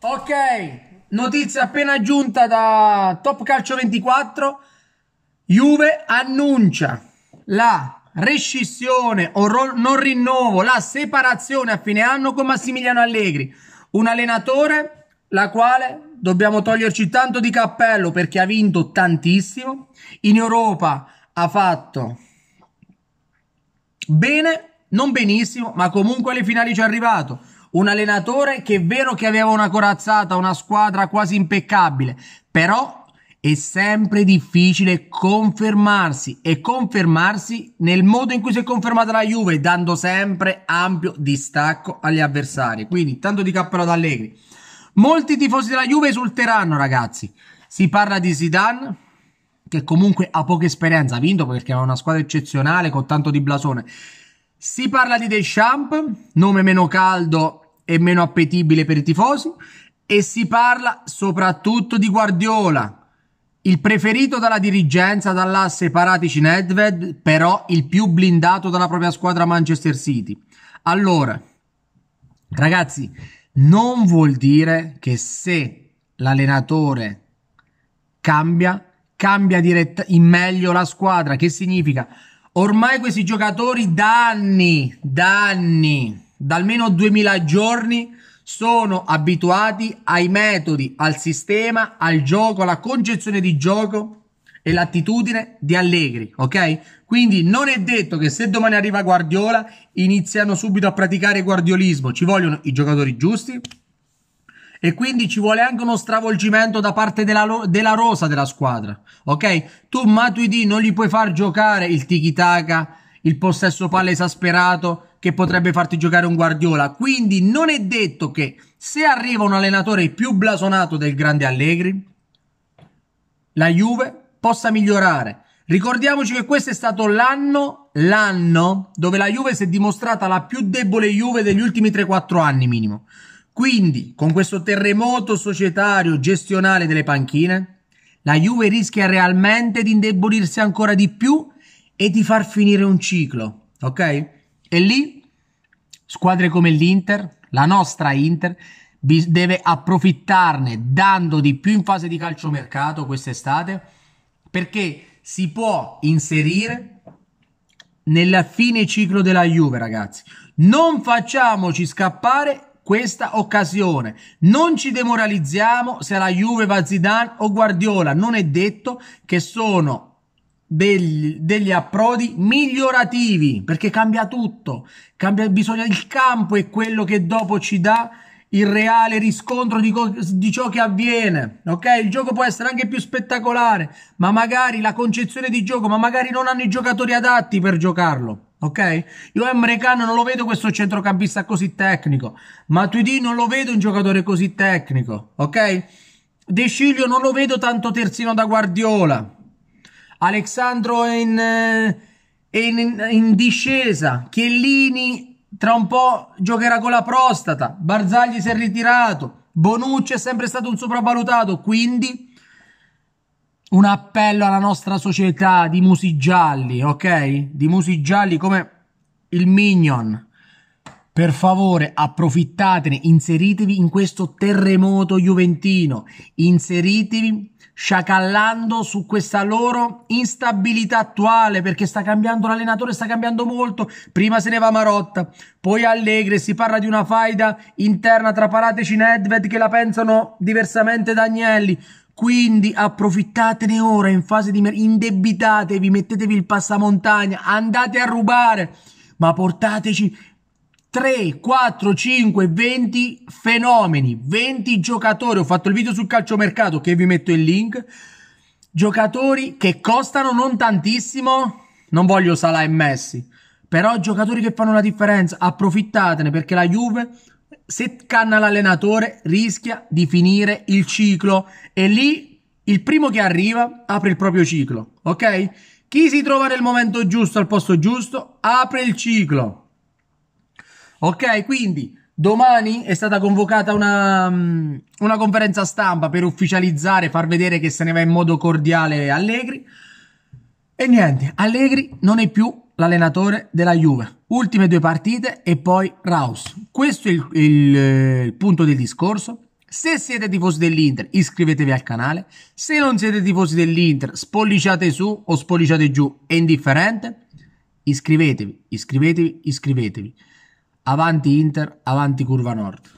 Ok, notizia appena giunta da Top Calcio 24. Juve annuncia la rescissione o non rinnovo, la separazione a fine anno con Massimiliano Allegri, un allenatore la quale dobbiamo toglierci tanto di cappello perché ha vinto tantissimo, in Europa ha fatto bene, non benissimo, ma comunque alle finali ci è arrivato un allenatore che è vero che aveva una corazzata, una squadra quasi impeccabile, però è sempre difficile confermarsi e confermarsi nel modo in cui si è confermata la Juve, dando sempre ampio distacco agli avversari. Quindi tanto di cappello ad Allegri. Molti tifosi della Juve esulteranno, ragazzi. Si parla di Zidane, che comunque ha poca esperienza, ha vinto perché aveva una squadra eccezionale con tanto di blasone. Si parla di Deschamps, nome meno caldo e meno appetibile per i tifosi e si parla soprattutto di Guardiola. Il preferito dalla dirigenza dall'asse Paratici Nedved, però il più blindato dalla propria squadra Manchester City. Allora, ragazzi, non vuol dire che se l'allenatore cambia, cambia dirett- in meglio la squadra. Che significa? Ormai questi giocatori da anni, da anni, da almeno 2000 giorni sono abituati ai metodi, al sistema, al gioco, alla concezione di gioco e l'attitudine di Allegri, ok? Quindi non è detto che se domani arriva Guardiola iniziano subito a praticare guardiolismo, ci vogliono i giocatori giusti e quindi ci vuole anche uno stravolgimento da parte della, della rosa della squadra, ok? Tu Matuidi non gli puoi far giocare il tiki-taka, il possesso palle esasperato, che potrebbe farti giocare un Guardiola. Quindi non è detto che se arriva un allenatore più blasonato del grande Allegri, la Juve possa migliorare. Ricordiamoci che questo è stato l'anno, l'anno dove la Juve si è dimostrata la più debole Juve degli ultimi 3-4 anni minimo. Quindi, con questo terremoto societario gestionale delle panchine, la Juve rischia realmente di indebolirsi ancora di più e di far finire un ciclo, ok? E lì squadre come l'Inter, la nostra Inter, deve approfittarne dando di più in fase di calciomercato quest'estate perché si può inserire nella fine ciclo della Juve, ragazzi. Non facciamoci scappare questa occasione. Non ci demoralizziamo se la Juve va Zidane o Guardiola. Non è detto che sono degli, degli, approdi migliorativi perché cambia tutto cambia bisogna il campo è quello che dopo ci dà il reale riscontro di, co- di ciò che avviene ok il gioco può essere anche più spettacolare ma magari la concezione di gioco ma magari non hanno i giocatori adatti per giocarlo ok? Io Emre Can non lo vedo questo centrocampista così tecnico, Matuidi non lo vedo un giocatore così tecnico, ok? De Sciglio non lo vedo tanto terzino da Guardiola, Alexandro è in, eh, è in, in discesa, Chiellini tra un po' giocherà con la prostata, Barzagli si è ritirato, Bonucci è sempre stato un sopravvalutato, quindi un appello alla nostra società di musi gialli, ok? Di musi gialli come il Minion, per favore, approfittatene, inseritevi in questo terremoto juventino, inseritevi sciacallando su questa loro instabilità attuale perché sta cambiando l'allenatore, sta cambiando molto. Prima se ne va Marotta, poi Allegri, si parla di una faida interna tra Parateci e Nedved che la pensano diversamente da Agnelli. Quindi approfittatene ora in fase di mer- indebitatevi, mettetevi il passamontagna, andate a rubare, ma portateci 3, 4, 5, 20 fenomeni, 20 giocatori. Ho fatto il video sul calciomercato che vi metto il link. Giocatori che costano non tantissimo. Non voglio Salah e Messi, però giocatori che fanno la differenza. Approfittatene perché la Juve, se canna l'allenatore, rischia di finire il ciclo. E lì il primo che arriva apre il proprio ciclo. Ok? Chi si trova nel momento giusto al posto giusto apre il ciclo. Ok, quindi domani è stata convocata una, mm, una conferenza stampa per ufficializzare, far vedere che se ne va in modo cordiale Allegri. E niente, Allegri non è più l'allenatore della Juve. Ultime due partite e poi Raus. Questo è il, il, eh, il punto del discorso. Se siete tifosi dell'Inter, iscrivetevi al canale. Se non siete tifosi dell'Inter, spolliciate su o spolliciate giù, è indifferente. Iscrivetevi, iscrivetevi, iscrivetevi avanti Inter, avanti Curva Nord.